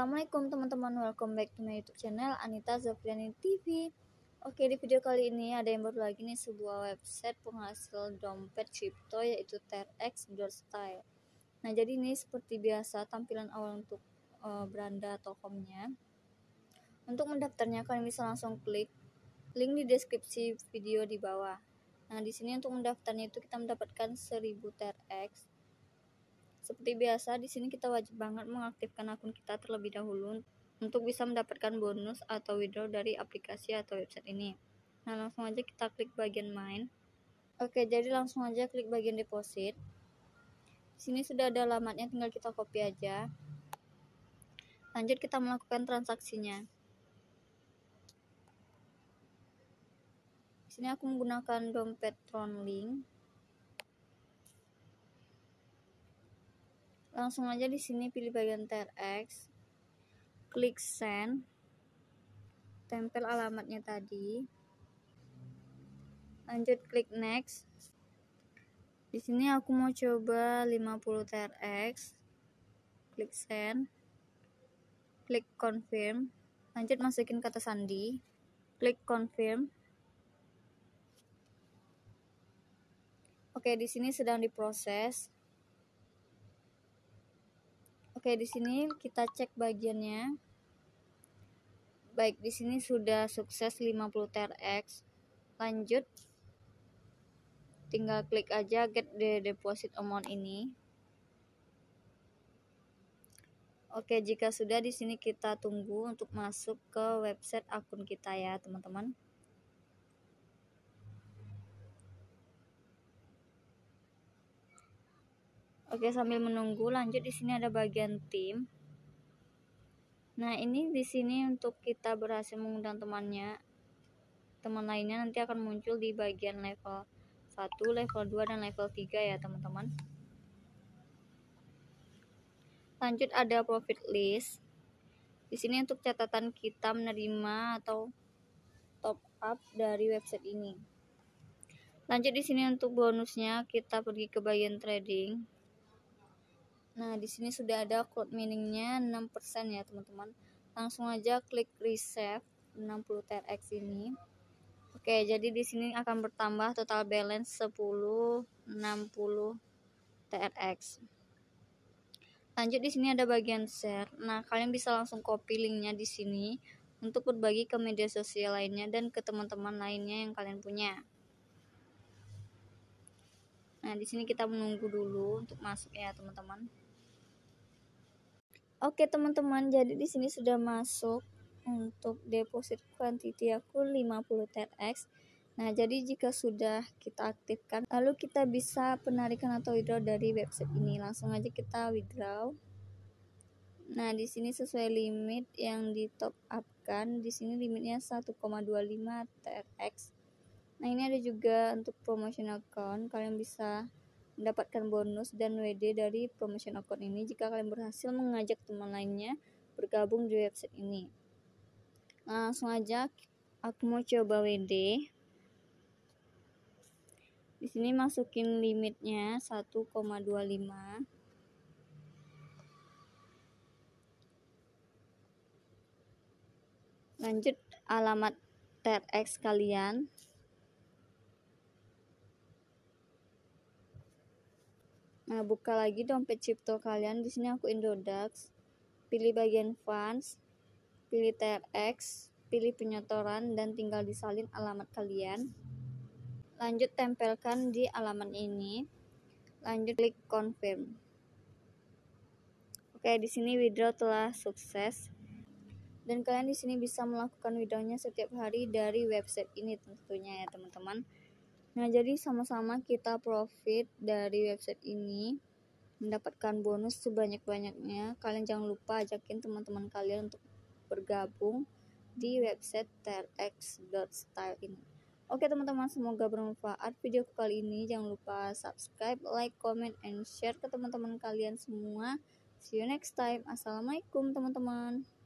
Assalamualaikum teman-teman, welcome back to my YouTube channel Anita Zafriani TV. Oke, di video kali ini ada yang baru lagi nih sebuah website penghasil dompet crypto yaitu TRX Style. Nah, jadi ini seperti biasa tampilan awal untuk uh, beranda tokomnya. Untuk mendaftarnya kalian bisa langsung klik link di deskripsi video di bawah. Nah, di sini untuk mendaftarnya itu kita mendapatkan 1000 TRX seperti biasa, di sini kita wajib banget mengaktifkan akun kita terlebih dahulu untuk bisa mendapatkan bonus atau withdraw dari aplikasi atau website ini. Nah, langsung aja kita klik bagian main. Oke, jadi langsung aja klik bagian deposit. Di sini sudah ada alamatnya, tinggal kita copy aja. Lanjut kita melakukan transaksinya. Di sini aku menggunakan dompet Tron Link. langsung aja di sini pilih bagian TRX klik send tempel alamatnya tadi lanjut klik next di sini aku mau coba 50 TRX klik send klik confirm lanjut masukin kata sandi klik confirm Oke, di sini sedang diproses. Oke, di sini kita cek bagiannya. Baik, di sini sudah sukses 50 TRX. Lanjut. Tinggal klik aja get the deposit amount ini. Oke, jika sudah di sini kita tunggu untuk masuk ke website akun kita ya, teman-teman. Oke, sambil menunggu lanjut di sini ada bagian tim. Nah, ini di sini untuk kita berhasil mengundang temannya. Teman lainnya nanti akan muncul di bagian level 1, level 2 dan level 3 ya, teman-teman. Lanjut ada profit list. Di sini untuk catatan kita menerima atau top up dari website ini. Lanjut di sini untuk bonusnya kita pergi ke bagian trading. Nah, di sini sudah ada cloud miningnya 6% ya, teman-teman. Langsung aja klik reset 60 TRX ini. Oke, jadi di sini akan bertambah total balance 10 60 TRX. Lanjut di sini ada bagian share. Nah, kalian bisa langsung copy linknya di sini untuk berbagi ke media sosial lainnya dan ke teman-teman lainnya yang kalian punya. Nah, di sini kita menunggu dulu untuk masuk ya, teman-teman. Oke teman-teman, jadi di sini sudah masuk untuk deposit quantity aku 50 TRX. Nah, jadi jika sudah kita aktifkan, lalu kita bisa penarikan atau withdraw dari website ini. Langsung aja kita withdraw. Nah, di sini sesuai limit yang di top up kan. Di sini limitnya 1,25 TRX. Nah, ini ada juga untuk promotional account. Kalian bisa mendapatkan bonus dan WD dari promotion account ini jika kalian berhasil mengajak teman lainnya bergabung di website ini. Langsung aja aku mau coba WD. Di sini masukin limitnya 1,25. Lanjut alamat trx kalian. Nah, buka lagi dompet cipto kalian. Di sini aku Indodax. Pilih bagian funds, pilih TRX, pilih penyetoran dan tinggal disalin alamat kalian. Lanjut tempelkan di alamat ini. Lanjut klik confirm. Oke, di sini withdraw telah sukses. Dan kalian di sini bisa melakukan withdrawnya setiap hari dari website ini tentunya ya, teman-teman. Nah, jadi sama-sama kita profit dari website ini mendapatkan bonus sebanyak-banyaknya. Kalian jangan lupa ajakin teman-teman kalian untuk bergabung di website style ini. Oke teman-teman, semoga bermanfaat video kali ini. Jangan lupa subscribe, like, comment, and share ke teman-teman kalian semua. See you next time. Assalamualaikum teman-teman.